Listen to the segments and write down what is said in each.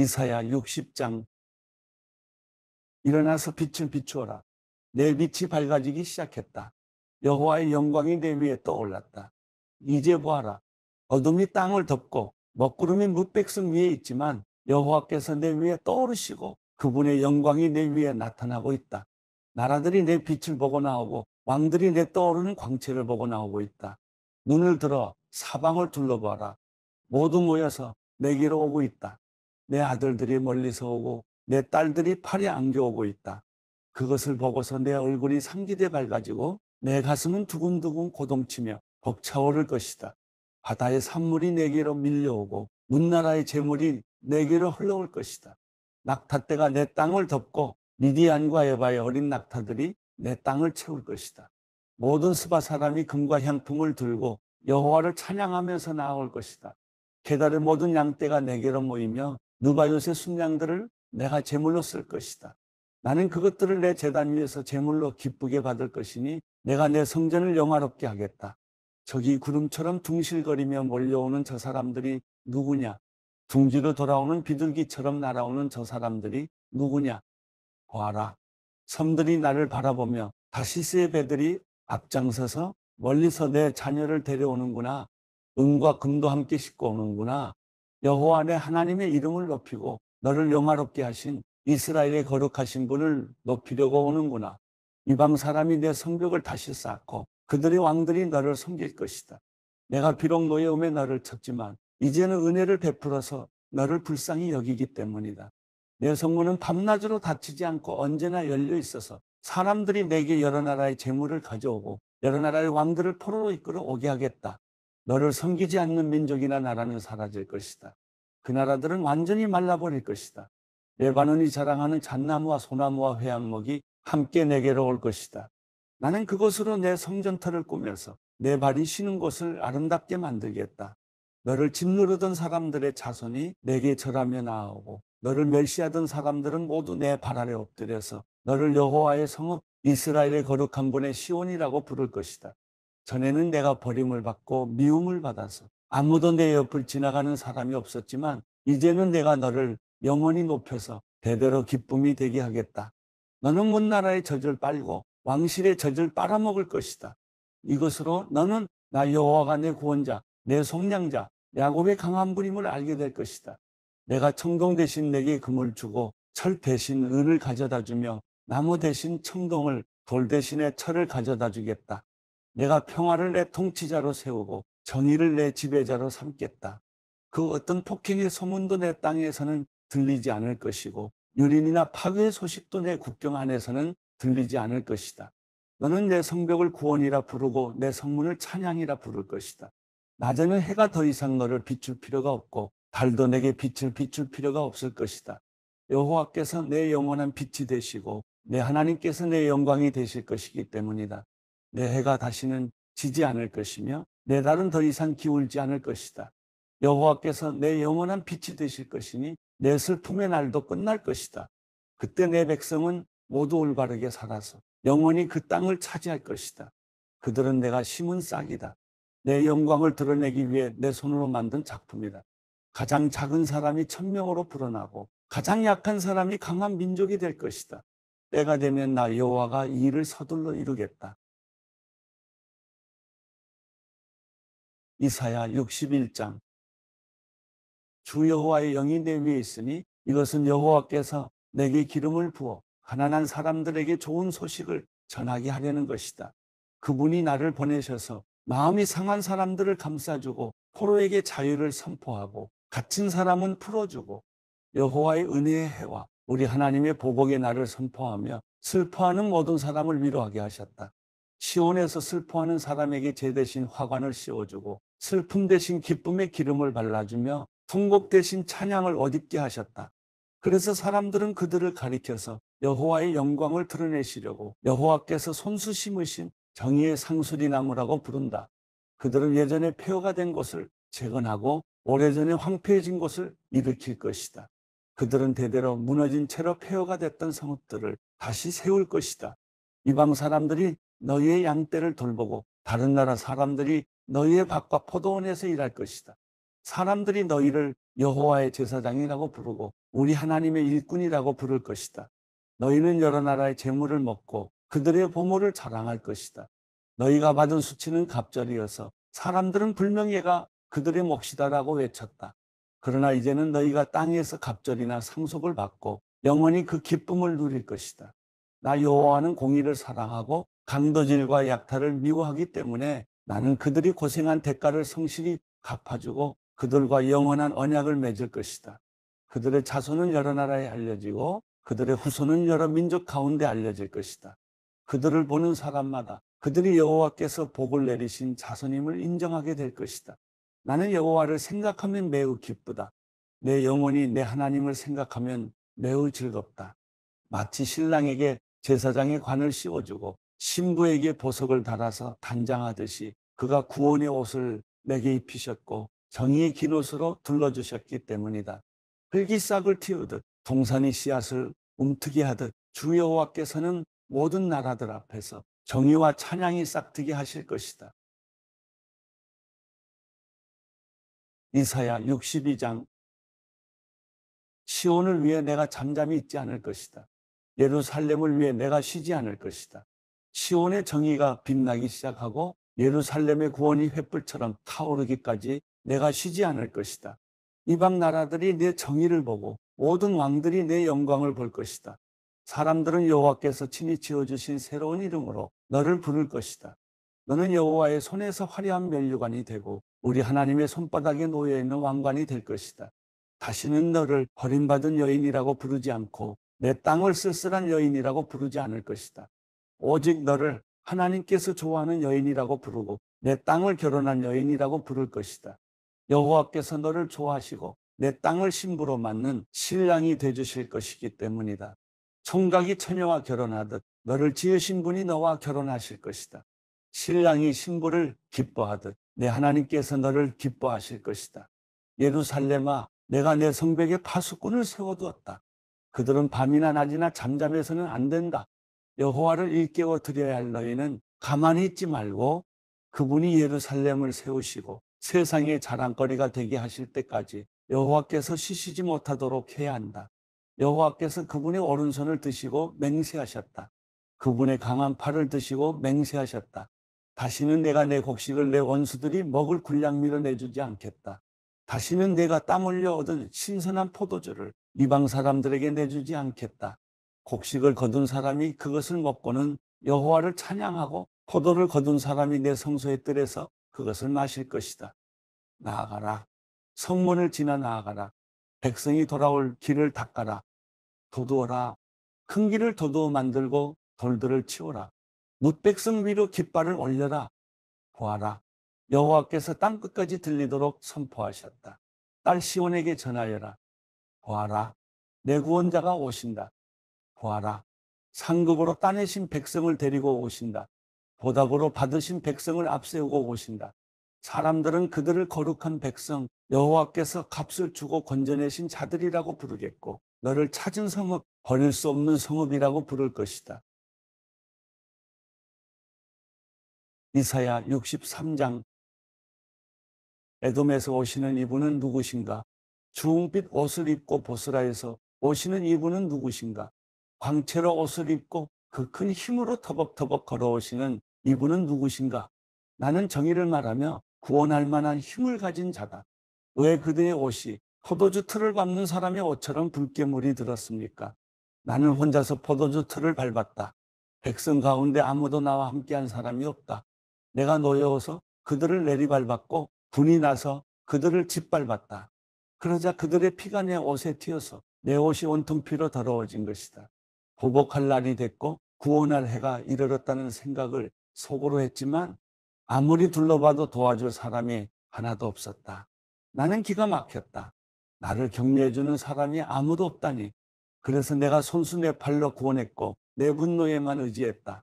이사야 60장 일어나서 빛을 비추어라. 내 빛이 밝아지기 시작했다. 여호와의 영광이 내 위에 떠올랐다. 이제 보아라. 어둠이 땅을 덮고 먹구름이 무백성 위에 있지만 여호와께서 내 위에 떠오르시고 그분의 영광이 내 위에 나타나고 있다. 나라들이 내 빛을 보고 나오고 왕들이 내 떠오르는 광채를 보고 나오고 있다. 눈을 들어 사방을 둘러보아라. 모두 모여서 내게로 오고 있다. 내 아들들이 멀리서 오고 내 딸들이 팔에 안겨오고 있다. 그것을 보고서 내 얼굴이 상기돼 밝아지고 내 가슴은 두근두근 고동치며 벅차오를 것이다. 바다의 산물이 내게로 밀려오고 문나라의 재물이 내게로 흘러올 것이다. 낙타떼가 내 땅을 덮고 미디안과 에바의 어린 낙타들이 내 땅을 채울 것이다. 모든 스바 사람이 금과 향품을 들고 여호와를 찬양하면서 나올 것이다. 계달의 모든 양떼가 내게로 모이며 누가 요새 순양들을 내가 제물로 쓸 것이다. 나는 그것들을 내 재단 위에서 제물로 기쁘게 받을 것이니 내가 내 성전을 영화롭게 하겠다. 저기 구름처럼 둥실거리며 몰려오는 저 사람들이 누구냐? 둥지로 돌아오는 비둘기처럼 날아오는 저 사람들이 누구냐? 보아라. 섬들이 나를 바라보며 다시스의 배들이 앞장서서 멀리서 내 자녀를 데려오는구나. 은과 금도 함께 싣고 오는구나. 여호와 내 하나님의 이름을 높이고 너를 영화롭게 하신 이스라엘의 거룩하신 분을 높이려고 오는구나. 이방 사람이 내 성벽을 다시 쌓고 그들의 왕들이 너를 섬길 것이다. 내가 비록 노예움에 너를 쳤지만 이제는 은혜를 베풀어서 너를 불쌍히 여기기 때문이다. 내 성문은 밤낮으로 닫히지 않고 언제나 열려 있어서 사람들이 내게 여러 나라의 재물을 가져오고 여러 나라의 왕들을 포로로 이끌어 오게 하겠다. 너를 섬기지 않는 민족이나 나라는 사라질 것이다. 그 나라들은 완전히 말라버릴 것이다. 레바논이 자랑하는 잣나무와 소나무와 회양목이 함께 내게로 올 것이다. 나는 그것으로 내 성전터를 꾸며서 내 발이 쉬는 곳을 아름답게 만들겠다. 너를 짓누르던 사람들의 자손이 내게 절하며 나아오고 너를 멸시하던 사람들은 모두 내 발 아래 엎드려서 너를 여호와의 성읍 이스라엘의 거룩한 분의 시온이라고 부를 것이다. 전에는 내가 버림을 받고 미움을 받아서 아무도 내 옆을 지나가는 사람이 없었지만 이제는 내가 너를 영원히 높여서 대대로 기쁨이 되게 하겠다. 너는 곧 나라의 젖을 빨고 왕실의 젖을 빨아먹을 것이다. 이것으로 너는 나 여호와가 내 구원자, 내 속량자, 야곱의 강한 부림을 알게 될 것이다. 내가 청동 대신 내게 금을 주고 철 대신 은을 가져다 주며 나무 대신 청동을 돌 대신에 철을 가져다 주겠다. 내가 평화를 내 통치자로 세우고 정의를 내 지배자로 삼겠다. 그 어떤 폭행의 소문도 내 땅에서는 들리지 않을 것이고 유린이나 파괴 의 소식도 내 국경 안에서는 들리지 않을 것이다. 너는 내 성벽을 구원이라 부르고 내 성문을 찬양이라 부를 것이다. 낮에는 해가 더 이상 너를 비출 필요가 없고 달도 내게 빛을 비출 필요가 없을 것이다. 여호와께서 내 영원한 빛이 되시고 내 하나님께서 내 영광이 되실 것이기 때문이다. 내 해가 다시는 지지 않을 것이며 내 달은 더 이상 기울지 않을 것이다. 여호와께서 내 영원한 빛이 되실 것이니 내 슬픔의 날도 끝날 것이다. 그때 내 백성은 모두 올바르게 살아서 영원히 그 땅을 차지할 것이다. 그들은 내가 심은 싹이다. 내 영광을 드러내기 위해 내 손으로 만든 작품이다. 가장 작은 사람이 천명으로 불어나고 가장 약한 사람이 강한 민족이 될 것이다. 때가 되면 나 여호와가 이 일을 서둘러 이루겠다. 이사야 61장 주 여호와의 영이 내 위에 있으니 이것은 여호와께서 내게 기름을 부어 가난한 사람들에게 좋은 소식을 전하게 하려는 것이다. 그분이 나를 보내셔서 마음이 상한 사람들을 감싸주고 포로에게 자유를 선포하고 갇힌 사람은 풀어주고 여호와의 은혜의 해와 우리 하나님의 보복의 날을 선포하며 슬퍼하는 모든 사람을 위로하게 하셨다. 시온에서 슬퍼하는 사람에게 제 대신 화관을 씌워주고 슬픔 대신 기쁨의 기름을 발라주며 통곡 대신 찬양을 어둡게 하셨다. 그래서 사람들은 그들을 가리켜서 여호와의 영광을 드러내시려고 여호와께서 손수 심으신 정의의 상수리 나무라고 부른다. 그들은 예전에 폐허가 된 것을 재건하고 오래전에 황폐해진 것을 일으킬 것이다. 그들은 대대로 무너진 채로 폐허가 됐던 성읍들을 다시 세울 것이다. 이방 사람들이 너희의 양떼를 돌보고 다른 나라 사람들이 너희의 밭과 포도원에서 일할 것이다. 사람들이 너희를 여호와의 제사장이라고 부르고 우리 하나님의 일꾼이라고 부를 것이다. 너희는 여러 나라의 재물을 먹고 그들의 보물을 자랑할 것이다. 너희가 받은 수치는 갑절이어서 사람들은 불명예가 그들의 몫이다라고 외쳤다. 그러나 이제는 너희가 땅에서 갑절이나 상속을 받고 영원히 그 기쁨을 누릴 것이다. 나 여호와는 공의를 사랑하고 강도질과 약탈을 미워하기 때문에 나는 그들이 고생한 대가를 성실히 갚아주고 그들과 영원한 언약을 맺을 것이다. 그들의 자손은 여러 나라에 알려지고 그들의 후손은 여러 민족 가운데 알려질 것이다. 그들을 보는 사람마다 그들이 여호와께서 복을 내리신 자손임을 인정하게 될 것이다. 나는 여호와를 생각하면 매우 기쁘다. 내 영혼이 내 하나님을 생각하면 매우 즐겁다. 마치 신랑에게 제사장의 관을 씌워주고 신부에게 보석을 달아서 단장하듯이 그가 구원의 옷을 내게 입히셨고 정의의 긴 옷으로 둘러주셨기 때문이다. 흙이싹을 틔우듯 동산의 씨앗을 움트게 하듯 주 여호와께서는 모든 나라들 앞에서 정의와 찬양이 싹트게 하실 것이다. 이사야 62장 시온을 위해 내가 잠잠히 있지 않을 것이다. 예루살렘을 위해 내가 쉬지 않을 것이다. 시온의 정의가 빛나기 시작하고 예루살렘의 구원이 횃불처럼 타오르기까지 내가 쉬지 않을 것이다. 이방 나라들이 내 정의를 보고 모든 왕들이 내 영광을 볼 것이다. 사람들은 여호와께서 친히 지어주신 새로운 이름으로 너를 부를 것이다. 너는 여호와의 손에서 화려한 면류관이 되고 우리 하나님의 손바닥에 놓여있는 왕관이 될 것이다. 다시는 너를 버림받은 여인이라고 부르지 않고 내 땅을 쓸쓸한 여인이라고 부르지 않을 것이다. 오직 너를 하나님께서 좋아하는 여인이라고 부르고 내 땅을 결혼한 여인이라고 부를 것이다. 여호와께서 너를 좋아하시고 내 땅을 신부로 맞는 신랑이 되주실 것이기 때문이다. 총각이 처녀와 결혼하듯 너를 지으신 분이 너와 결혼하실 것이다. 신랑이 신부를 기뻐하듯 내 하나님께서 너를 기뻐하실 것이다. 예루살렘아, 내가 내 성벽에 파수꾼을 세워두었다. 그들은 밤이나 낮이나 잠잠해서는 안 된다. 여호와를 일깨워 드려야 할 너희는 가만히 있지 말고 그분이 예루살렘을 세우시고 세상의 자랑거리가 되게 하실 때까지 여호와께서 쉬시지 못하도록 해야 한다. 여호와께서 그분의 오른손을 드시고 맹세하셨다. 그분의 강한 팔을 드시고 맹세하셨다. 다시는 내가 내 곡식을 내 원수들이 먹을 군량미를 내주지 않겠다. 다시는 내가 땀 흘려 얻은 신선한 포도주를 이방 사람들에게 내주지 않겠다. 곡식을 거둔 사람이 그것을 먹고는 여호와를 찬양하고 포도를 거둔 사람이 내성소에 뜰에서 그것을 마실 것이다. 나아가라. 성문을 지나 나아가라. 백성이 돌아올 길을 닦아라. 도두어라. 큰 길을 도두어 만들고 돌들을 치워라. 무백성 위로 깃발을 올려라. 보아라. 여호와께서 땅끝까지 들리도록 선포하셨다. 딸 시온에게 전하여라. 보아라. 내 구원자가 오신다. 보아라. 상급으로 따내신 백성을 데리고 오신다. 보답으로 받으신 백성을 앞세우고 오신다. 사람들은 그들을 거룩한 백성, 여호와께서 값을 주고 건져내신 자들이라고 부르겠고, 너를 찾은 성읍, 버릴 수 없는 성읍이라고 부를 것이다. 이사야 63장 에돔에서 오시는 이분은 누구신가? 주홍빛 옷을 입고 보스라에서 오시는 이분은 누구신가? 광채로 옷을 입고 그 큰 힘으로 터벅터벅 걸어오시는 이분은 누구신가? 나는 정의를 말하며 구원할 만한 힘을 가진 자다. 왜 그들의 옷이 포도주 틀을 밟는 사람의 옷처럼 붉게 물이 들었습니까? 나는 혼자서 포도주 틀을 밟았다. 백성 가운데 아무도 나와 함께한 사람이 없다. 내가 노여워서 그들을 내리밟았고 분이 나서 그들을 짓밟았다. 그러자 그들의 피가 내 옷에 튀어서 내 옷이 온통 피로 더러워진 것이다. 보복할 날이 됐고 구원할 해가 이르렀다는 생각을 속으로 했지만 아무리 둘러봐도 도와줄 사람이 하나도 없었다. 나는 기가 막혔다. 나를 격려해주는 사람이 아무도 없다니. 그래서 내가 손수내 팔로 구원했고 내 분노에만 의지했다.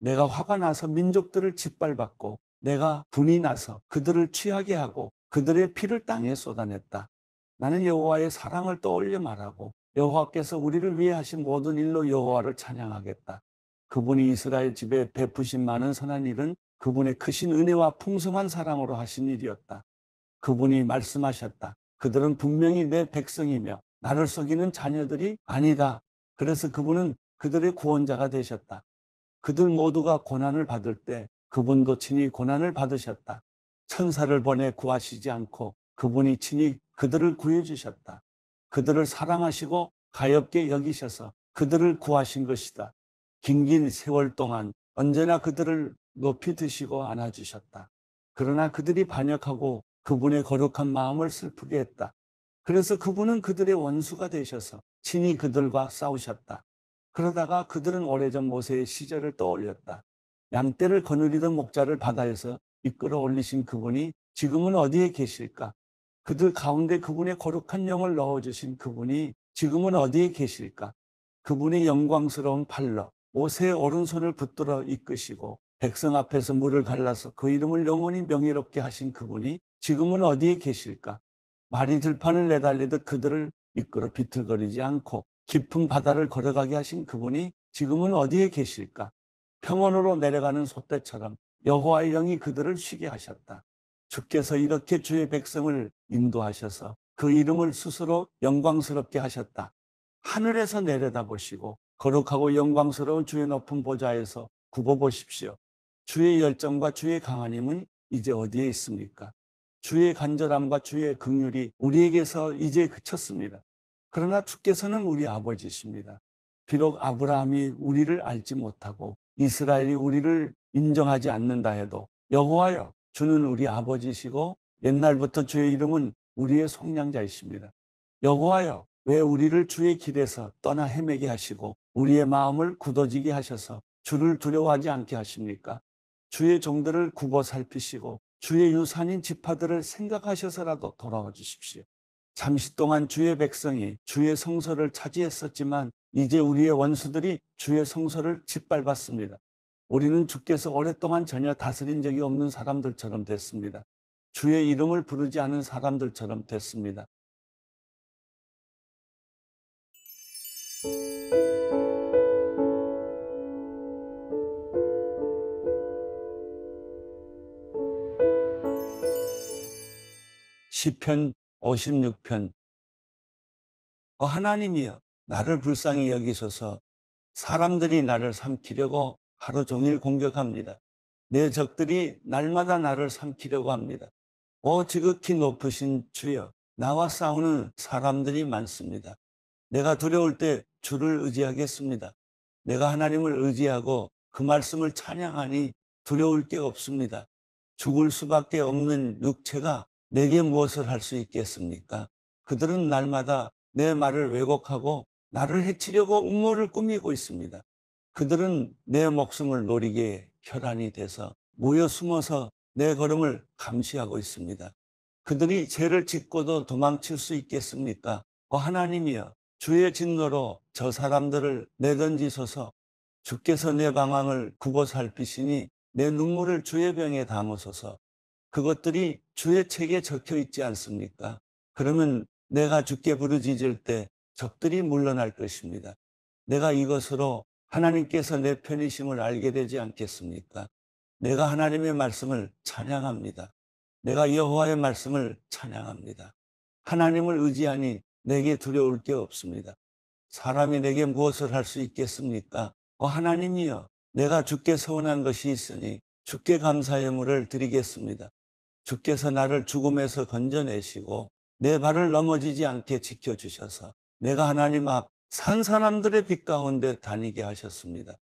내가 화가 나서 민족들을 짓밟았고 내가 분이 나서 그들을 취하게 하고 그들의 피를 땅에 쏟아냈다. 나는 여호와의 사랑을 떠올려 말하고 여호와께서 우리를 위해 하신 모든 일로 여호와를 찬양하겠다. 그분이 이스라엘 집에 베푸신 많은 선한 일은 그분의 크신 은혜와 풍성한 사랑으로 하신 일이었다. 그분이 말씀하셨다. 그들은 분명히 내 백성이며 나를 속이는 자녀들이 아니다. 그래서 그분은 그들의 구원자가 되셨다. 그들 모두가 고난을 받을 때 그분도 친히 고난을 받으셨다. 천사를 보내 구하시지 않고 그분이 친히 그들을 구해주셨다. 그들을 사랑하시고 가엽게 여기셔서 그들을 구하신 것이다. 긴긴 세월 동안 언제나 그들을 높이 드시고 안아주셨다. 그러나 그들이 반역하고 그분의 거룩한 마음을 슬프게 했다. 그래서 그분은 그들의 원수가 되셔서 친히 그들과 싸우셨다. 그러다가 그들은 오래전 모세의 시절을 떠올렸다. 양떼를 거느리던 목자를 바다에서 이끌어 올리신 그분이 지금은 어디에 계실까? 그들 가운데 그분의 거룩한 영을 넣어주신 그분이 지금은 어디에 계실까? 그분의 영광스러운 팔로 옷의 오른손을 붙들어 이끄시고 백성 앞에서 물을 갈라서 그 이름을 영원히 명예롭게 하신 그분이 지금은 어디에 계실까? 말이 들판을 내달리듯 그들을 이끌어 비틀거리지 않고 깊은 바다를 걸어가게 하신 그분이 지금은 어디에 계실까? 평원으로 내려가는 소떼처럼 여호와의 영이 그들을 쉬게 하셨다. 주께서 이렇게 주의 백성을 인도하셔서 그 이름을 스스로 영광스럽게 하셨다. 하늘에서 내려다보시고 거룩하고 영광스러운 주의 높은 보좌에서 굽어보십시오. 주의 열정과 주의 강한힘은 이제 어디에 있습니까? 주의 간절함과 주의 긍휼이 우리에게서 이제 그쳤습니다. 그러나 주께서는 우리 아버지십니다. 비록 아브라함이 우리를 알지 못하고 이스라엘이 우리를 인정하지 않는다 해도 여호와여 주는 우리 아버지시고 옛날부터 주의 이름은 우리의 속량자이십니다. 여호와여 왜 우리를 주의 길에서 떠나 헤매게 하시고 우리의 마음을 굳어지게 하셔서 주를 두려워하지 않게 하십니까? 주의 종들을 굽어 살피시고 주의 유산인 지파들을 생각하셔서라도 돌아와 주십시오. 잠시 동안 주의 백성이 주의 성서를 차지했었지만 이제 우리의 원수들이 주의 성서를 짓밟았습니다. 우리는 주께서 오랫동안 전혀 다스린 적이 없는 사람들처럼 됐습니다. 주의 이름을 부르지 않은 사람들처럼 됐습니다. 시편 56편 어, 하나님이여 나를 불쌍히 여기소서 사람들이 나를 삼키려고 하루 종일 공격합니다. 내 적들이 날마다 나를 삼키려고 합니다. 오 지극히 높으신 주여 나와 싸우는 사람들이 많습니다. 내가 두려울 때 주를 의지하겠습니다. 내가 하나님을 의지하고 그 말씀을 찬양하니 두려울 게 없습니다. 죽을 수밖에 없는 육체가 내게 무엇을 할 수 있겠습니까? 그들은 날마다 내 말을 왜곡하고 나를 해치려고 음모를 꾸미고 있습니다. 그들은 내 목숨을 노리게 혈안이 돼서 모여 숨어서 내 걸음을 감시하고 있습니다. 그들이 죄를 짓고도 도망칠 수 있겠습니까? 어, 하나님이여 주의 진노로 저 사람들을 내던지소서 주께서 내 방황을 구고 살피시니 내 눈물을 주의 병에 담으소서 그것들이 주의 책에 적혀 있지 않습니까? 그러면 내가 주께 부르짖을 때 적들이 물러날 것입니다. 내가 이것으로 하나님께서 내 편이심을 알게 되지 않겠습니까? 내가 하나님의 말씀을 찬양합니다. 내가 여호와의 말씀을 찬양합니다. 하나님을 의지하니 내게 두려울 게 없습니다. 사람이 내게 무엇을 할 수 있겠습니까? 어, 하나님이여, 내가 주께 서운한 것이 있으니 주께 감사의 물을 드리겠습니다. 주께서 나를 죽음에서 건져내시고 내 발을 넘어지지 않게 지켜주셔서 내가 하나님 앞산 사람들의 빛 가운데 다니게 하셨습니다.